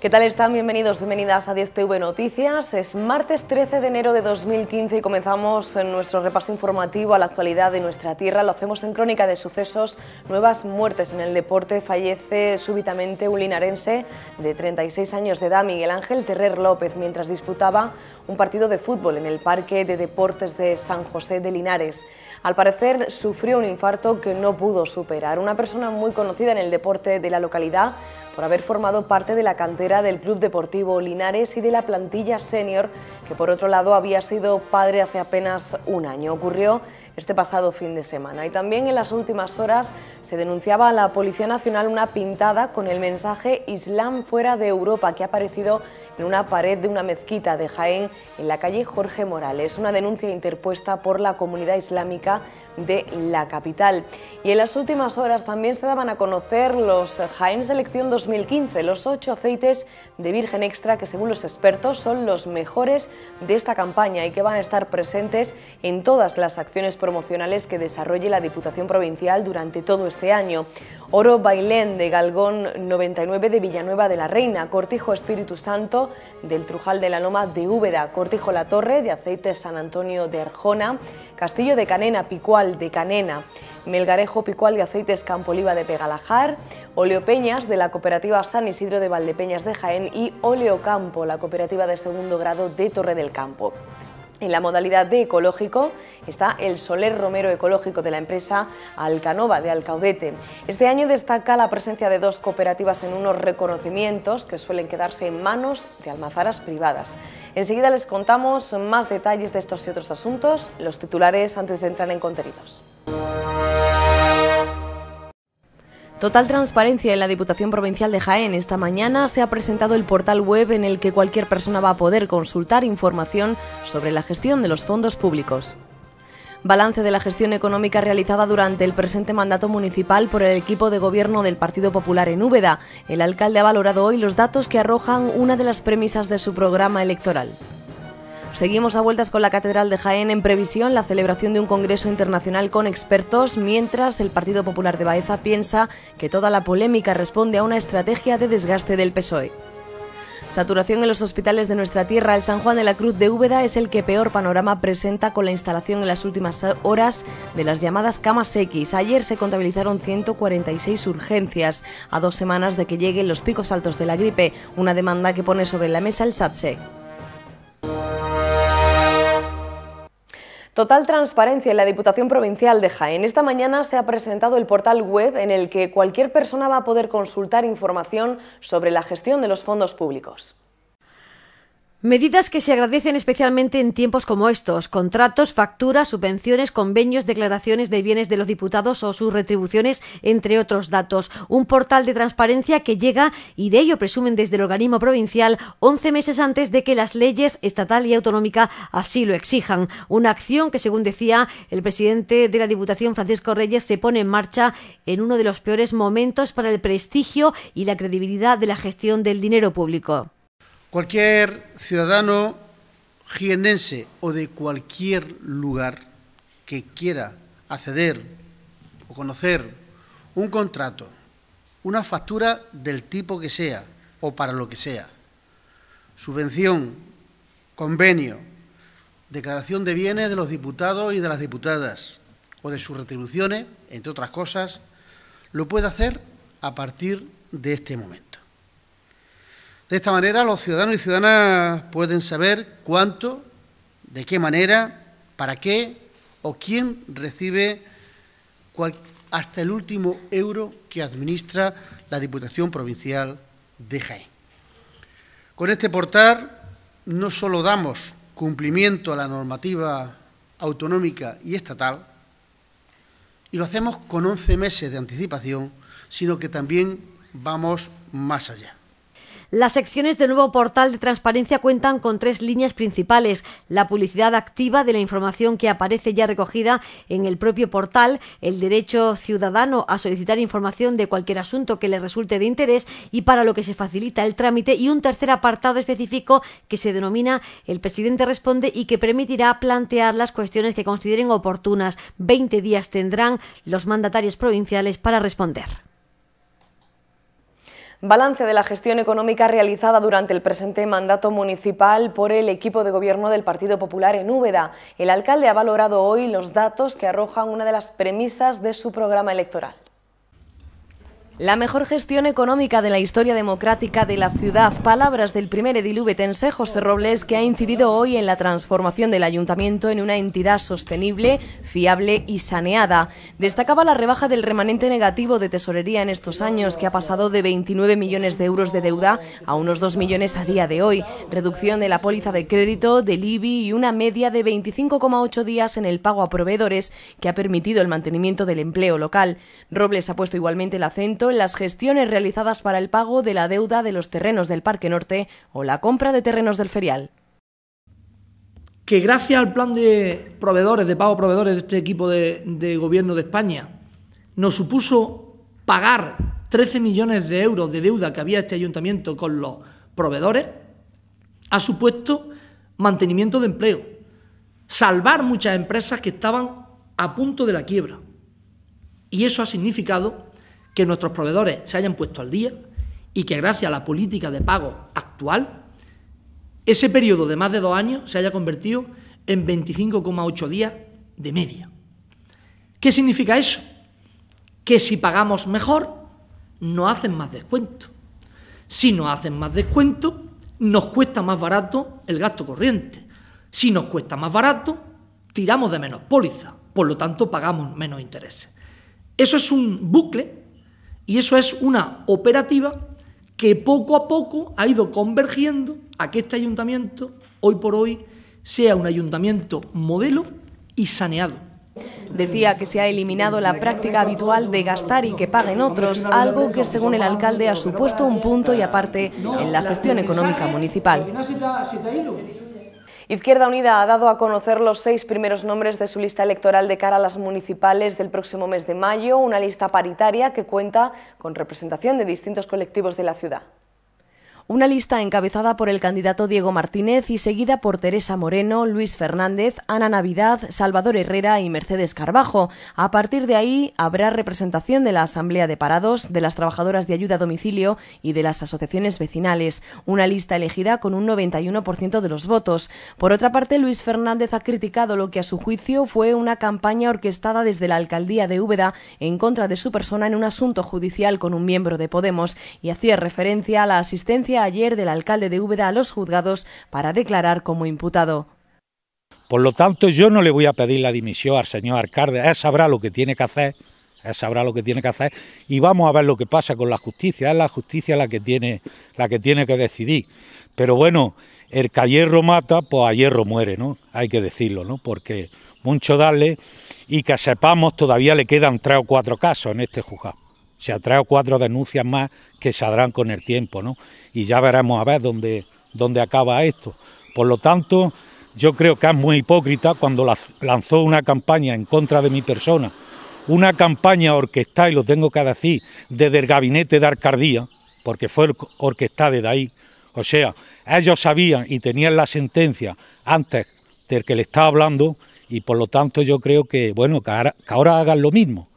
¿Qué tal están? Bienvenidos, bienvenidas a 10TV Noticias. Es martes 13 de enero de 2015 y comenzamos en nuestro repaso informativo a la actualidad de nuestra tierra. Lo hacemos en crónica de sucesos, nuevas muertes en el deporte. Fallece súbitamente un linarense de 36 años de edad, Miguel Ángel Terrer López, mientras disputaba un partido de fútbol en el Parque de Deportes de San José de Linares. Al parecer sufrió un infarto que no pudo superar. Una persona muy conocida en el deporte de la localidad por haber formado parte de la cantera del Club Deportivo Linares y de la plantilla senior, que por otro lado había sido padre hace apenas un año. Ocurrió este pasado fin de semana. Y también en las últimas horas se denunciaba a la Policía Nacional una pintada con el mensaje Islam fuera de Europa que ha aparecido en una pared de una mezquita de Jaén en la calle Jorge Morales, una denuncia interpuesta por la comunidad islámica de la capital. Y en las últimas horas también se daban a conocer los Jaén Selección 2015, los ocho aceites de virgen extra que según los expertos son los mejores de esta campaña y que van a estar presentes en todas las acciones promocionales que desarrolle la Diputación Provincial durante todo este año. Oro Bailén de Galgón 99 de Villanueva de la Reina, Cortijo Espíritu Santo del Trujal de la Loma de Úbeda, Cortijo La Torre de Aceites San Antonio de Arjona, Castillo de Canena, Picual de Canena, Melgarejo Picual de Aceites Campoliva de Pegalajar, Oleopeñas de la Cooperativa San Isidro de Valdepeñas de Jaén y Oleocampo, la Cooperativa de Segundo Grado de Torre del Campo. En la modalidad de ecológico está el Soler Romero Ecológico de la empresa Alcanova de Alcaudete. Este año destaca la presencia de dos cooperativas en unos reconocimientos que suelen quedarse en manos de almazaras privadas. Enseguida les contamos más detalles de estos y otros asuntos, los titulares antes de entrar en contenidos. Total transparencia en la Diputación Provincial de Jaén. Esta mañana se ha presentado el portal web en el que cualquier persona va a poder consultar información sobre la gestión de los fondos públicos. Balance de la gestión económica realizada durante el presente mandato municipal por el equipo de gobierno del Partido Popular en Úbeda. El alcalde ha valorado hoy los datos que arrojan una de las premisas de su programa electoral. Seguimos a vueltas con la Catedral de Jaén en previsión la celebración de un congreso internacional con expertos, mientras el Partido Popular de Baeza piensa que toda la polémica responde a una estrategia de desgaste del PSOE. Saturación en los hospitales de nuestra tierra. El San Juan de la Cruz de Úbeda es el que peor panorama presenta con la instalación en las últimas horas de las llamadas camas X. Ayer se contabilizaron 146 urgencias, a dos semanas de que lleguen los picos altos de la gripe, una demanda que pone sobre la mesa el SATSEC. Total transparencia en la Diputación Provincial de Jaén. Esta mañana se ha presentado el portal web en el que cualquier persona va a poder consultar información sobre la gestión de los fondos públicos. Medidas que se agradecen especialmente en tiempos como estos. Contratos, facturas, subvenciones, convenios, declaraciones de bienes de los diputados o sus retribuciones, entre otros datos. Un portal de transparencia que llega, y de ello presumen desde el organismo provincial, 11 meses antes de que las leyes estatal y autonómica así lo exijan. Una acción que, según decía el presidente de la Diputación, Francisco Reyes, se pone en marcha en uno de los peores momentos para el prestigio y la credibilidad de la gestión del dinero público. Cualquier ciudadano jienense o de cualquier lugar que quiera acceder o conocer un contrato, una factura del tipo que sea o para lo que sea, subvención, convenio, declaración de bienes de los diputados y de las diputadas o de sus retribuciones, entre otras cosas, lo puede hacer a partir de este momento. De esta manera los ciudadanos y ciudadanas pueden saber cuánto, de qué manera, para qué o quién recibe hasta el último euro que administra la Diputación Provincial de Jaén. Con este portal no solo damos cumplimiento a la normativa autonómica y estatal, y lo hacemos con 11 meses de anticipación, sino que también vamos más allá. Las secciones del nuevo portal de transparencia cuentan con tres líneas principales. La publicidad activa de la información que aparece ya recogida en el propio portal, el derecho ciudadano a solicitar información de cualquier asunto que le resulte de interés y para lo que se facilita el trámite y un tercer apartado específico que se denomina el presidente responde y que permitirá plantear las cuestiones que consideren oportunas. Veinte días tendrán los mandatarios provinciales para responder. Balance de la gestión económica realizada durante el presente mandato municipal por el equipo de gobierno del Partido Popular en Úbeda. El alcalde ha valorado hoy los datos que arrojan una de las premisas de su programa electoral. La mejor gestión económica de la historia democrática de la ciudad. Palabras del primer edil Sejos José Robles, que ha incidido hoy en la transformación del ayuntamiento en una entidad sostenible, fiable y saneada. Destacaba la rebaja del remanente negativo de tesorería en estos años, que ha pasado de 29 millones de euros de deuda a unos 2 millones a día de hoy. Reducción de la póliza de crédito, del IBI y una media de 25,8 días en el pago a proveedores, que ha permitido el mantenimiento del empleo local. Robles ha puesto igualmente el acento en las gestiones realizadas para el pago de la deuda de los terrenos del Parque Norte o la compra de terrenos del ferial. Que gracias al plan de proveedores, de pago proveedores de este equipo de, de gobierno de España, nos supuso pagar 13 millones de euros de deuda que había este ayuntamiento con los proveedores, ha supuesto mantenimiento de empleo, salvar muchas empresas que estaban a punto de la quiebra. Y eso ha significado que nuestros proveedores se hayan puesto al día y que gracias a la política de pago actual, ese periodo de más de dos años se haya convertido en 25,8 días de media. ¿Qué significa eso? Que si pagamos mejor, no hacen más descuento. Si nos hacen más descuento, nos cuesta más barato el gasto corriente. Si nos cuesta más barato, tiramos de menos póliza, por lo tanto pagamos menos intereses. Eso es un bucle y eso es una operativa que poco a poco ha ido convergiendo a que este ayuntamiento, hoy por hoy, sea un ayuntamiento modelo y saneado. Decía que se ha eliminado la práctica habitual de gastar y que paguen otros, algo que según el alcalde ha supuesto un punto y aparte en la gestión económica municipal. Izquierda Unida ha dado a conocer los seis primeros nombres de su lista electoral de cara a las municipales del próximo mes de mayo, una lista paritaria que cuenta con representación de distintos colectivos de la ciudad. Una lista encabezada por el candidato Diego Martínez y seguida por Teresa Moreno, Luis Fernández, Ana Navidad, Salvador Herrera y Mercedes Carbajo. A partir de ahí habrá representación de la Asamblea de Parados, de las trabajadoras de ayuda a domicilio y de las asociaciones vecinales. Una lista elegida con un 91% de los votos. Por otra parte, Luis Fernández ha criticado lo que a su juicio fue una campaña orquestada desde la alcaldía de Úbeda en contra de su persona en un asunto judicial con un miembro de Podemos y hacía referencia a la asistencia ayer del alcalde de Úbeda a los juzgados para declarar como imputado. Por lo tanto, yo no le voy a pedir la dimisión al señor alcalde. Él sabrá lo que tiene que hacer, él sabrá lo que tiene que hacer y vamos a ver lo que pasa con la justicia. Es la justicia la que tiene, la que, tiene que decidir. Pero bueno, el que hierro mata, pues a hierro muere, ¿no? Hay que decirlo, ¿no? Porque mucho darle y que sepamos todavía le quedan tres o cuatro casos en este juzgado se traído cuatro denuncias más que saldrán con el tiempo, ¿no? Y ya veremos a ver dónde, dónde acaba esto. Por lo tanto, yo creo que es muy hipócrita cuando lanzó una campaña en contra de mi persona, una campaña orquestada, y lo tengo que decir, desde el gabinete de alcaldía, porque fue orquestada desde ahí. O sea, ellos sabían y tenían la sentencia antes del que le estaba hablando, y por lo tanto yo creo que, bueno, que ahora hagan lo mismo.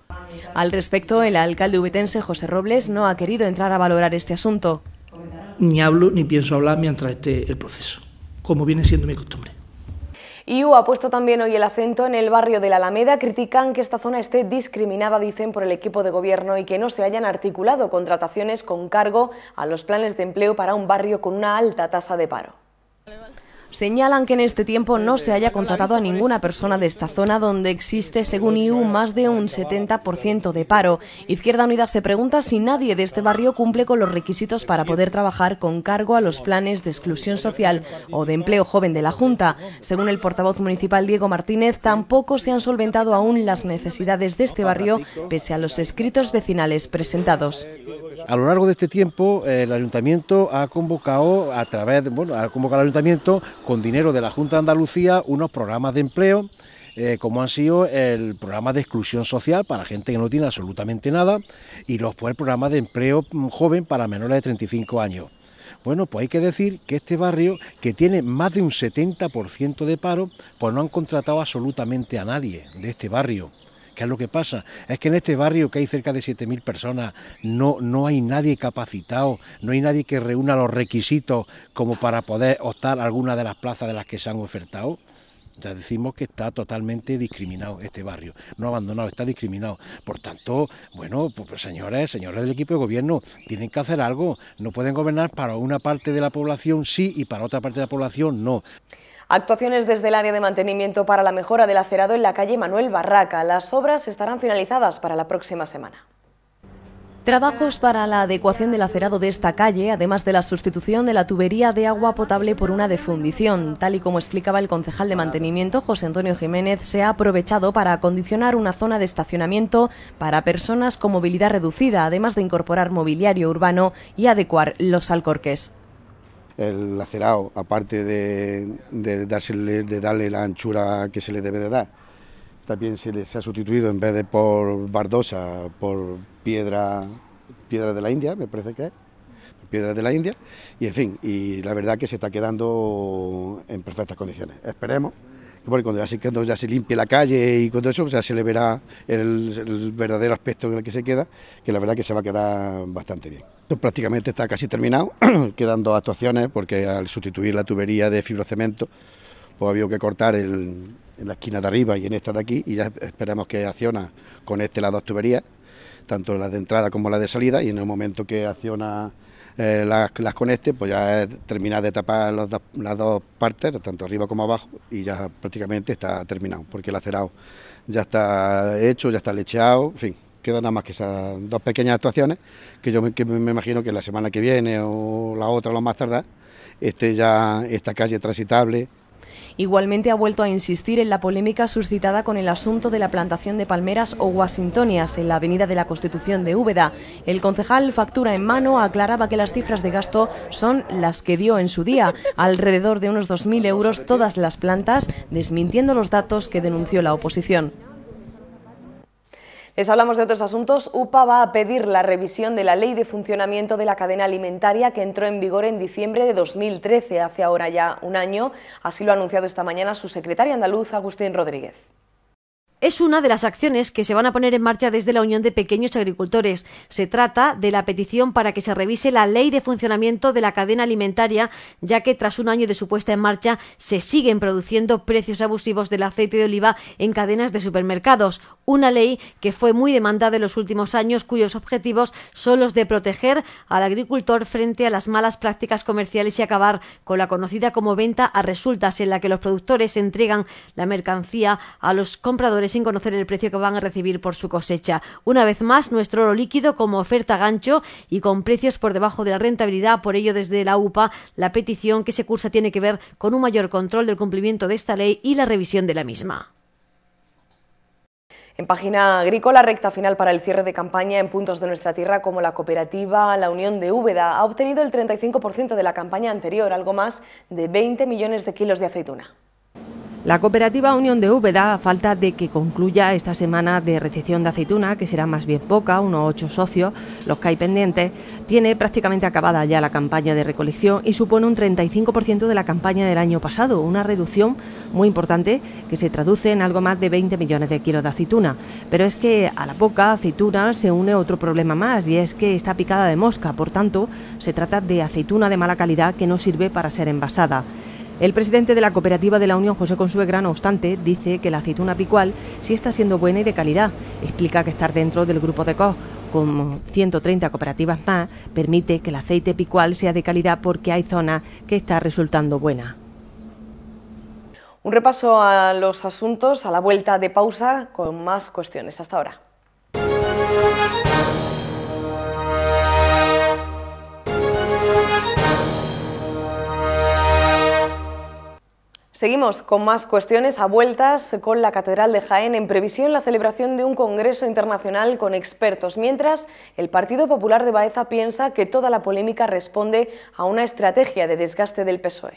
Al respecto, el alcalde ubetense José Robles no ha querido entrar a valorar este asunto. Ni hablo ni pienso hablar mientras esté el proceso, como viene siendo mi costumbre. IU ha puesto también hoy el acento en el barrio de la Alameda. Critican que esta zona esté discriminada, dicen, por el equipo de gobierno y que no se hayan articulado contrataciones con cargo a los planes de empleo para un barrio con una alta tasa de paro señalan que en este tiempo no se haya contratado a ninguna persona de esta zona donde existe, según IU, más de un 70% de paro. Izquierda Unida se pregunta si nadie de este barrio cumple con los requisitos para poder trabajar con cargo a los planes de exclusión social o de empleo joven de la Junta. Según el portavoz municipal Diego Martínez, tampoco se han solventado aún las necesidades de este barrio pese a los escritos vecinales presentados. A lo largo de este tiempo, el ayuntamiento ha convocado a través, bueno, ha convocado al ayuntamiento con dinero de la Junta de Andalucía unos programas de empleo. Eh, como han sido el programa de exclusión social para gente que no tiene absolutamente nada y los pues, programas de empleo mm, joven para menores de 35 años. Bueno, pues hay que decir que este barrio, que tiene más de un 70% de paro, pues no han contratado absolutamente a nadie de este barrio. ¿Qué es lo que pasa? Es que en este barrio que hay cerca de 7.000 personas no, no hay nadie capacitado, no hay nadie que reúna los requisitos como para poder optar alguna de las plazas de las que se han ofertado. Ya decimos que está totalmente discriminado este barrio, no abandonado, está discriminado. Por tanto, bueno, pues, pues señores, señores del equipo de gobierno, tienen que hacer algo. No pueden gobernar para una parte de la población sí y para otra parte de la población no. Actuaciones desde el área de mantenimiento para la mejora del acerado en la calle Manuel Barraca. Las obras estarán finalizadas para la próxima semana. Trabajos para la adecuación del acerado de esta calle, además de la sustitución de la tubería de agua potable por una de fundición. Tal y como explicaba el concejal de mantenimiento, José Antonio Jiménez, se ha aprovechado para acondicionar una zona de estacionamiento para personas con movilidad reducida, además de incorporar mobiliario urbano y adecuar los alcorques el lacerado, aparte de, darle la anchura que se le debe de dar, también se le ha sustituido en vez de por bardosa, por piedra, piedra de la India, me parece que es, piedra de la India, y en fin, y la verdad que se está quedando en perfectas condiciones. Esperemos cuando, ya se, limpie la calle y cuando eso, ya se le verá el, verdadero aspecto en el que se queda, que la verdad que se va a quedar bastante bien. Esto prácticamente está casi terminado, quedan dos actuaciones, porque al sustituir la tubería de fibrocemento, pues había que cortar en la esquina de arriba y en esta de aquí, y ya esperemos que acciona con este las dos tuberías, tanto la de entrada como la de salida, y en el momento que acciona eh, las, conecte, pues ya termina de tapar las dos partes, tanto arriba como abajo, y ya prácticamente está terminado, porque el acerado ya está hecho, ya está lecheado, en fin. Quedan nada más que esas dos pequeñas actuaciones que yo me, me imagino que la semana que viene o la otra, lo más tardar, ...este ya esta calle transitable Igualmente ha vuelto a insistir en la polémica suscitada con el asunto de la plantación de palmeras o washingtonias en la Avenida de la Constitución de Úbeda. El concejal factura en mano aclaraba que las cifras de gasto son las que dio en su día, alrededor de unos 2.000 euros todas las plantas, desmintiendo los datos que denunció la oposición. Les hablamos de otros asuntos. UPA va a pedir la revisión de la ley de funcionamiento de la cadena alimentaria que entró en vigor en diciembre de 2013, hace ahora ya un año. Así lo ha anunciado esta mañana su secretaria andaluz, Agustín Rodríguez es una de las acciones que se van a poner en marcha desde la Unión de Pequeños Agricultores. Se trata de la petición para que se revise la ley de funcionamiento de la cadena alimentaria, ya que tras un año de su puesta en marcha se siguen produciendo precios abusivos del aceite de oliva en cadenas de supermercados. Una ley que fue muy demandada en los últimos años, cuyos objetivos son los de proteger al agricultor frente a las malas prácticas comerciales y acabar con la conocida como venta a resultas, en la que los productores entregan la mercancía a los compradores sin conocer el precio que van a recibir por su cosecha. Una vez más, nuestro oro líquido como oferta gancho y con precios por debajo de la rentabilidad. Por ello, desde la UPA, la petición que se cursa tiene que ver con un mayor control del cumplimiento de esta ley y la revisión de la misma. En página agrícola, recta final para el cierre de campaña en puntos de nuestra tierra como la cooperativa La Unión de Úbeda ha obtenido el 35% de la campaña anterior, algo más de 20 millones de kilos de aceituna. La cooperativa Unión de Úbeda, a falta de que concluya esta semana de recepción de aceituna, que será más bien poca, unos ocho socios, los que hay pendientes, tiene prácticamente acabada ya la campaña de recolección y supone un 35% de la campaña del año pasado, una reducción muy importante que se traduce en algo más de 20 millones de kilos de aceituna. Pero es que a la poca aceituna se une otro problema más y es que está picada de mosca, por tanto, se trata de aceituna de mala calidad que no sirve para ser envasada. El presidente de la cooperativa de la Unión, José Consuegra, no obstante, dice que la aceituna picual sí está siendo buena y de calidad. Explica que estar dentro del grupo de COS con 130 cooperativas más, permite que el aceite picual sea de calidad porque hay zona que está resultando buena. Un repaso a los asuntos a la vuelta de pausa con más cuestiones. Hasta ahora. Seguimos con más cuestiones a vueltas con la Catedral de Jaén en previsión la celebración de un congreso internacional con expertos, mientras el Partido Popular de Baeza piensa que toda la polémica responde a una estrategia de desgaste del PSOE.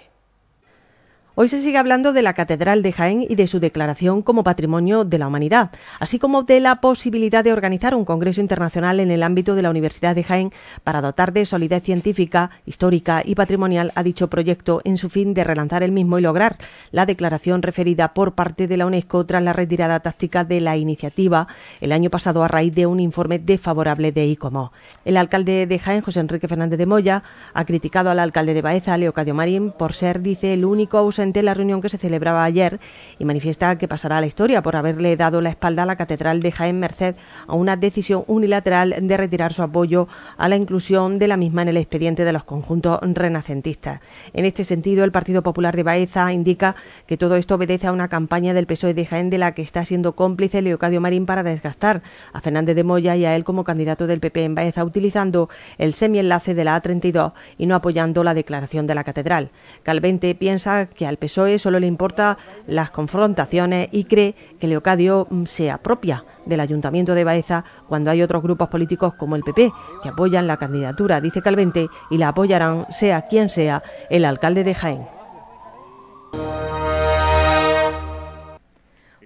Hoy se sigue hablando de la Catedral de Jaén y de su declaración como Patrimonio de la Humanidad, así como de la posibilidad de organizar un Congreso Internacional en el ámbito de la Universidad de Jaén para dotar de solidez científica, histórica y patrimonial a dicho proyecto en su fin de relanzar el mismo y lograr la declaración referida por parte de la UNESCO tras la retirada táctica de la iniciativa el año pasado a raíz de un informe desfavorable de ICOMO. El alcalde de Jaén, José Enrique Fernández de Moya, ha criticado al alcalde de Baeza, Leocadio Marín, por ser, dice, el único ausente en la reunión que se celebraba ayer y manifiesta que pasará a la historia por haberle dado la espalda a la Catedral de Jaén Merced a una decisión unilateral de retirar su apoyo a la inclusión de la misma en el expediente de los conjuntos renacentistas. En este sentido, el Partido Popular de Baeza indica que todo esto obedece a una campaña del PSOE de Jaén de la que está siendo cómplice Leocadio Marín para desgastar a Fernández de Moya y a él como candidato del PP en Baeza, utilizando el semienlace de la A32 y no apoyando la declaración de la catedral. Calvente piensa que al PSOE solo le importa las confrontaciones y cree que Leocadio mm, sea propia del Ayuntamiento de Baeza cuando hay otros grupos políticos como el PP que apoyan la candidatura, dice Calvente, y la apoyarán sea quien sea el alcalde de Jaén.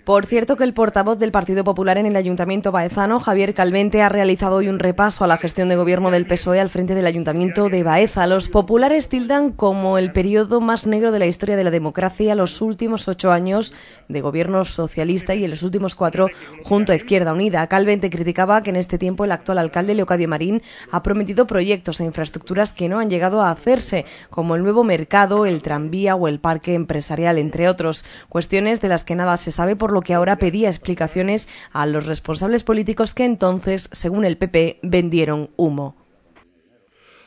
Por cierto que el portavoz del Partido Popular en el Ayuntamiento Baezano, Javier Calvente, ha realizado hoy un repaso a la gestión de gobierno del PSOE al frente del Ayuntamiento de Baeza. Los populares tildan como el periodo más negro de la historia de la democracia los últimos ocho años de gobierno socialista y en los últimos cuatro junto a Izquierda Unida. Calvente criticaba que en este tiempo el actual alcalde Leocadio Marín ha prometido proyectos e infraestructuras que no han llegado a hacerse, como el nuevo mercado, el tranvía o el parque empresarial, entre otros. Cuestiones de las que nada se sabe por por lo que ahora pedía explicaciones a los responsables políticos que entonces, según el PP, vendieron humo.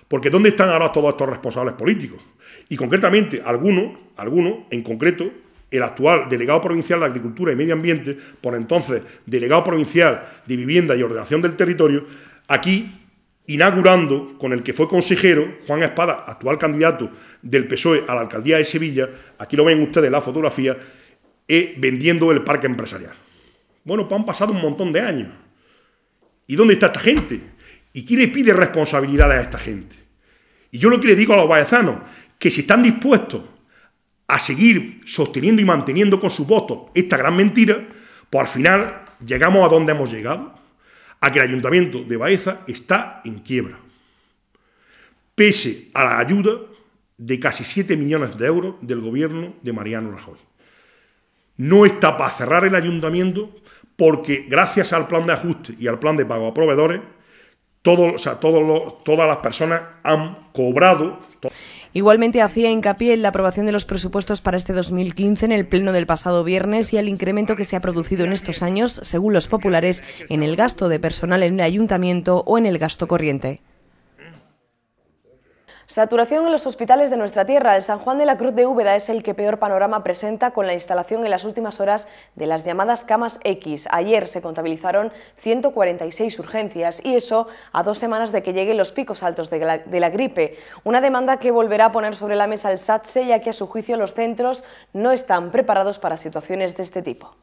Porque ¿dónde están ahora todos estos responsables políticos? Y concretamente, alguno, alguno, en concreto, el actual delegado provincial de Agricultura y Medio Ambiente, por entonces delegado provincial de Vivienda y Ordenación del Territorio, aquí inaugurando con el que fue consejero Juan Espada, actual candidato del PSOE a la alcaldía de Sevilla, aquí lo ven ustedes la fotografía, eh, vendiendo el parque empresarial. Bueno, pues han pasado un montón de años. ¿Y dónde está esta gente? ¿Y quién le pide responsabilidad a esta gente? Y yo lo que le digo a los vallezanos, que si están dispuestos a seguir sosteniendo y manteniendo con su voto esta gran mentira, pues al final llegamos a donde hemos llegado, a que el ayuntamiento de Baeza está en quiebra. Pese a la ayuda de casi 7 millones de euros del gobierno de Mariano Rajoy no está para cerrar el ayuntamiento porque gracias al plan de ajuste y al plan de pago a proveedores, todas las personas han cobrado. Igualmente hacía hincapié en la aprobación de los presupuestos para este 2015 en el pleno del pasado viernes y el incremento que se ha producido en estos años, según los populares, en el gasto de personal en el ayuntamiento o en el gasto corriente. Saturación en los hospitales de nuestra tierra. El San Juan de la Cruz de Úbeda es el que peor panorama presenta con la instalación en las últimas horas de las llamadas camas X. Ayer se contabilizaron 146 urgencias y eso a dos semanas de que lleguen los picos altos de la, gripe. Una demanda que volverá a poner sobre la mesa el SATSE ya que a su juicio los centros no están preparados para situaciones de este tipo.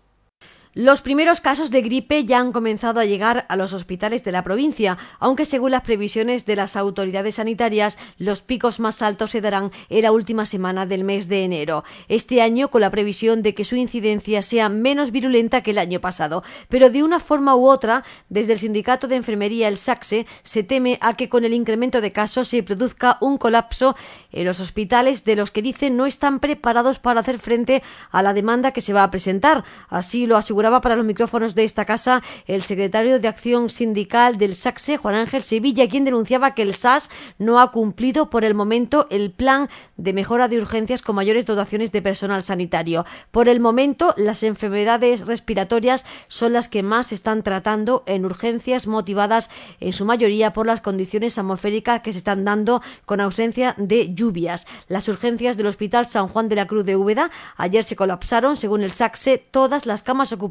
Los primeros casos de gripe ya han comenzado a llegar a los hospitales de la provincia, aunque según las previsiones de las autoridades sanitarias, los picos más altos se darán en la última semana del mes de enero. Este año con la previsión de que su incidencia sea menos virulenta que el año pasado, pero de una forma u otra, desde el sindicato de enfermería el SACSE se teme a que con el incremento de casos se produzca un colapso en los hospitales de los que dicen no están preparados para hacer frente a la demanda que se va a presentar. Así lo asegura para los micrófonos de esta casa el secretario de Acción Sindical del SACSE, Juan Ángel Sevilla, quien denunciaba que el SAS no ha cumplido por el momento el plan de mejora de urgencias con mayores dotaciones de personal sanitario. Por el momento, las enfermedades respiratorias son las que más se están tratando en urgencias motivadas en su mayoría por las condiciones atmosféricas que se están dando con ausencia de lluvias. Las urgencias del Hospital San Juan de la Cruz de Úbeda ayer se colapsaron, según el SACSE, todas las camas ocupadas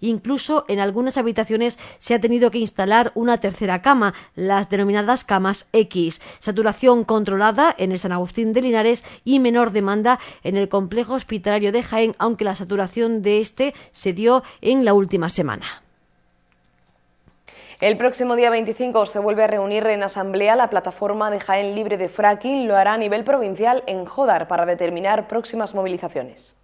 incluso en algunas habitaciones se ha tenido que instalar una tercera cama, las denominadas camas X. Saturación controlada en el San Agustín de Linares y menor demanda en el complejo hospitalario de Jaén, aunque la saturación de este se dio en la última semana. El próximo día 25 se vuelve a reunir en asamblea la plataforma de Jaén Libre de Fracking. Lo hará a nivel provincial en Jodar para determinar próximas movilizaciones.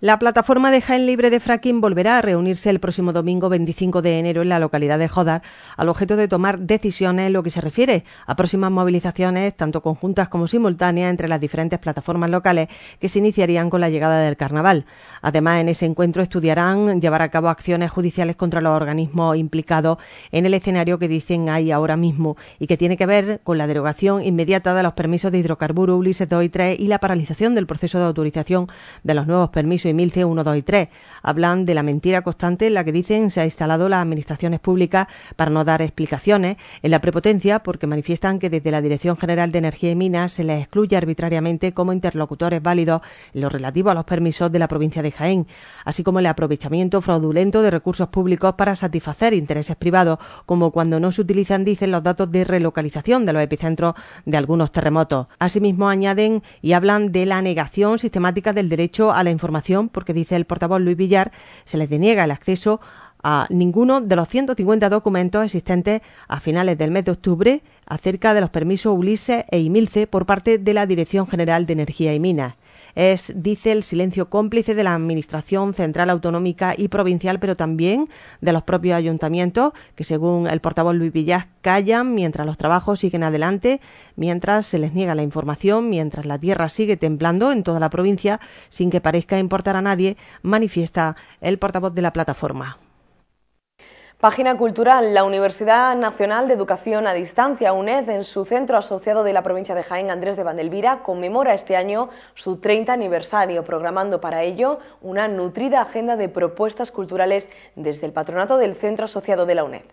La plataforma de Jaén Libre de Fracking volverá a reunirse el próximo domingo 25 de enero en la localidad de Jodar al objeto de tomar decisiones en lo que se refiere a próximas movilizaciones, tanto conjuntas como simultáneas, entre las diferentes plataformas locales que se iniciarían con la llegada del carnaval. Además, en ese encuentro estudiarán llevar a cabo acciones judiciales contra los organismos implicados en el escenario que dicen hay ahora mismo y que tiene que ver con la derogación inmediata de los permisos de hidrocarburos Ulises 2 y 3 y la paralización del proceso de autorización de los nuevos permisos 11.000 C1, Hablan de la mentira constante en la que dicen se ha instalado las administraciones públicas para no dar explicaciones, en la prepotencia porque manifiestan que desde la Dirección General de Energía y Minas se les excluye arbitrariamente como interlocutores válidos en lo relativo a los permisos de la provincia de Jaén, así como el aprovechamiento fraudulento de recursos públicos para satisfacer intereses privados, como cuando no se utilizan, dicen, los datos de relocalización de los epicentros de algunos terremotos. Asimismo, añaden y hablan de la negación sistemática del derecho a la información porque, dice el portavoz Luis Villar, se les deniega el acceso a ninguno de los 150 documentos existentes a finales del mes de octubre acerca de los permisos Ulises e IMILCE por parte de la Dirección General de Energía y Minas. Es, dice, el silencio cómplice de la Administración Central Autonómica y Provincial, pero también de los propios ayuntamientos, que según el portavoz Luis Villas, callan mientras los trabajos siguen adelante, mientras se les niega la información, mientras la tierra sigue temblando en toda la provincia, sin que parezca importar a nadie, manifiesta el portavoz de la plataforma. Página cultural. La Universidad Nacional de Educación a Distancia, UNED, en su centro asociado de la provincia de Jaén, Andrés de Vandelvira, conmemora este año su 30 aniversario, programando para ello una nutrida agenda de propuestas culturales desde el patronato del centro asociado de la UNED.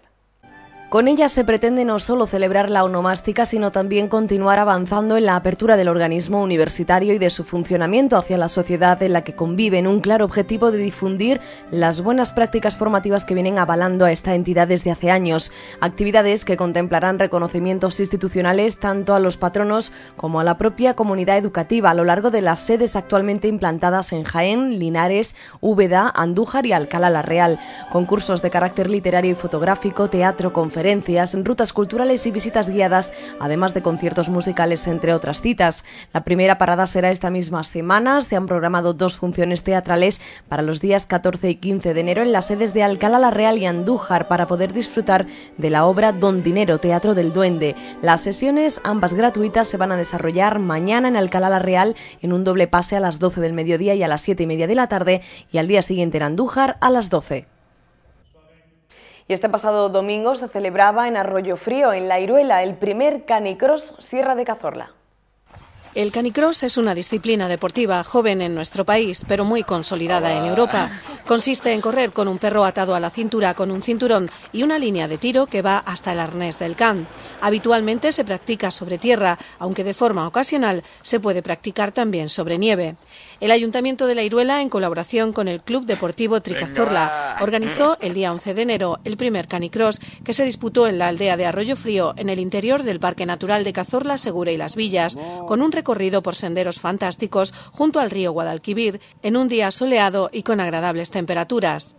Con ella se pretende no solo celebrar la onomástica, sino también continuar avanzando en la apertura del organismo universitario y de su funcionamiento hacia la sociedad en la que conviven, un claro objetivo de difundir las buenas prácticas formativas que vienen avalando a esta entidad desde hace años, actividades que contemplarán reconocimientos institucionales tanto a los patronos como a la propia comunidad educativa a lo largo de las sedes actualmente implantadas en Jaén, Linares, Úbeda, Andújar y Alcalá la Real, concursos de carácter literario y fotográfico, teatro, conferencias conferencias, rutas culturales y visitas guiadas, además de conciertos musicales, entre otras citas. La primera parada será esta misma semana. Se han programado dos funciones teatrales para los días 14 y 15 de enero en las sedes de Alcalá la Real y Andújar para poder disfrutar de la obra Don Dinero, Teatro del Duende. Las sesiones, ambas gratuitas, se van a desarrollar mañana en Alcalá la Real en un doble pase a las 12 del mediodía y a las 7 y media de la tarde y al día siguiente en Andújar a las 12. Y este pasado domingo se celebraba en Arroyo Frío, en La Iruela, el primer canicross Sierra de Cazorla. El canicross es una disciplina deportiva joven en nuestro país, pero muy consolidada en Europa. Consiste en correr con un perro atado a la cintura con un cinturón y una línea de tiro que va hasta el arnés del can. Habitualmente se practica sobre tierra, aunque de forma ocasional se puede practicar también sobre nieve. El Ayuntamiento de La Iruela, en colaboración con el Club Deportivo Tricazorla, organizó el día 11 de enero el primer canicross que se disputó en la aldea de Arroyo Frío, en el interior del Parque Natural de Cazorla, Segura y Las Villas, con un recorrido por senderos fantásticos junto al río Guadalquivir, en un día soleado y con agradables temperaturas.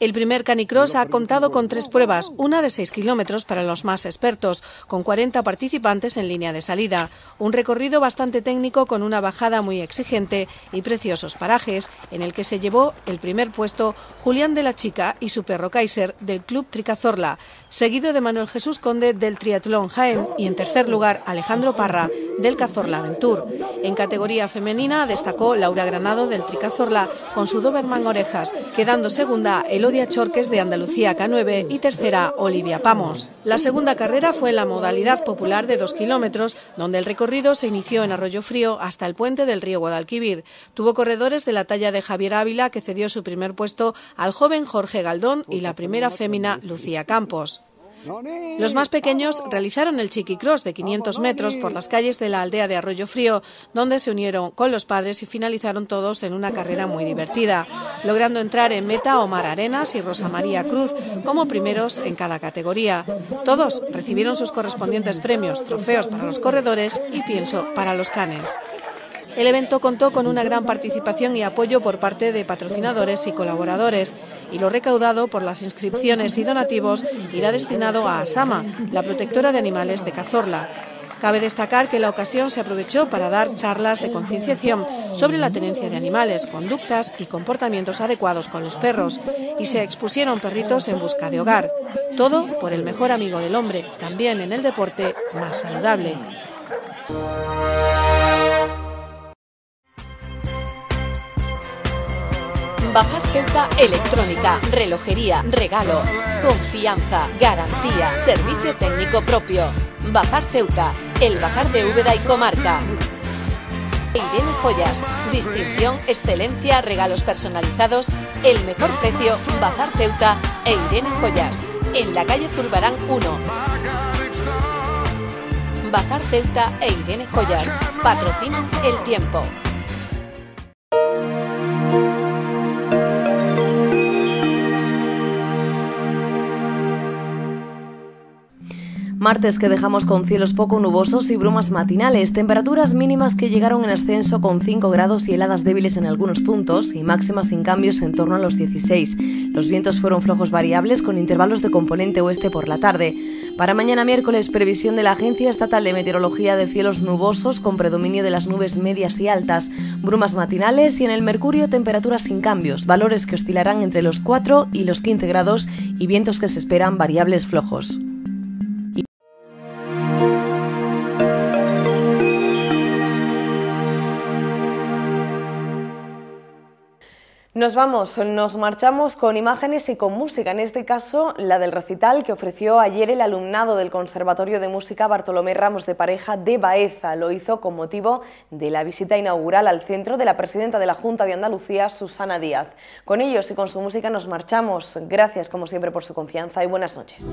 El primer Canicross ha contado con tres pruebas, una de seis kilómetros para los más expertos, con 40 participantes en línea de salida, un recorrido bastante técnico con una bajada muy exigente y preciosos parajes, en el que se llevó el primer puesto Julián de la Chica y su perro Kaiser del Club Tricazorla, seguido de Manuel Jesús Conde del Triatlón Jaén y en tercer lugar Alejandro Parra del Cazorla Ventur. En categoría femenina destacó Laura Granado del Tricazorla con su Doberman Orejas, quedando segunda el Chorques de Andalucía K9 y tercera Olivia Pamos. La segunda carrera fue la modalidad popular de dos kilómetros, donde el recorrido se inició en Arroyo Frío hasta el puente del río Guadalquivir. Tuvo corredores de la talla de Javier Ávila, que cedió su primer puesto al joven Jorge Galdón y la primera fémina Lucía Campos. Los más pequeños realizaron el chiquicross de 500 metros por las calles de la aldea de Arroyo Frío, donde se unieron con los padres y finalizaron todos en una carrera muy divertida, logrando entrar en meta Omar Arenas y Rosa María Cruz como primeros en cada categoría. Todos recibieron sus correspondientes premios, trofeos para los corredores y pienso para los canes. El evento contó con una gran participación y apoyo por parte de patrocinadores y colaboradores y lo recaudado por las inscripciones y donativos irá destinado a Asama, la protectora de animales de Cazorla. Cabe destacar que la ocasión se aprovechó para dar charlas de concienciación sobre la tenencia de animales, conductas y comportamientos adecuados con los perros, y se expusieron perritos en busca de hogar. Todo por el mejor amigo del hombre, también en el deporte más saludable. Bajar Ceuta Electrónica, relojería, regalo, confianza, garantía, servicio técnico propio. Bajar Ceuta, el Bazar de Úbeda y Comarca. Irene Joyas, distinción, excelencia, regalos personalizados, el mejor precio, Bazar Ceuta e Irene Joyas, en la calle Zurbarán 1. Bazar Ceuta e Irene Joyas patrocinan el tiempo. Martes que dejamos con cielos poco nubosos y brumas matinales, temperaturas mínimas que llegaron en ascenso con 5 grados y heladas débiles en algunos puntos y máximas sin cambios en torno a los 16. Los vientos fueron flojos variables con intervalos de componente oeste por la tarde. Para mañana miércoles, previsión de la Agencia Estatal de Meteorología de cielos nubosos con predominio de las nubes medias y altas, brumas matinales y en el mercurio temperaturas sin cambios, valores que oscilarán entre los 4 y los 15 grados y vientos que se esperan variables flojos. Nos vamos, nos marchamos con imágenes y con música, en este caso la del recital que ofreció ayer el alumnado del Conservatorio de Música Bartolomé Ramos de Pareja de Baeza. Lo hizo con motivo de la visita inaugural al centro de la presidenta de la Junta de Andalucía, Susana Díaz. Con ellos y con su música nos marchamos. Gracias como siempre por su confianza y buenas noches.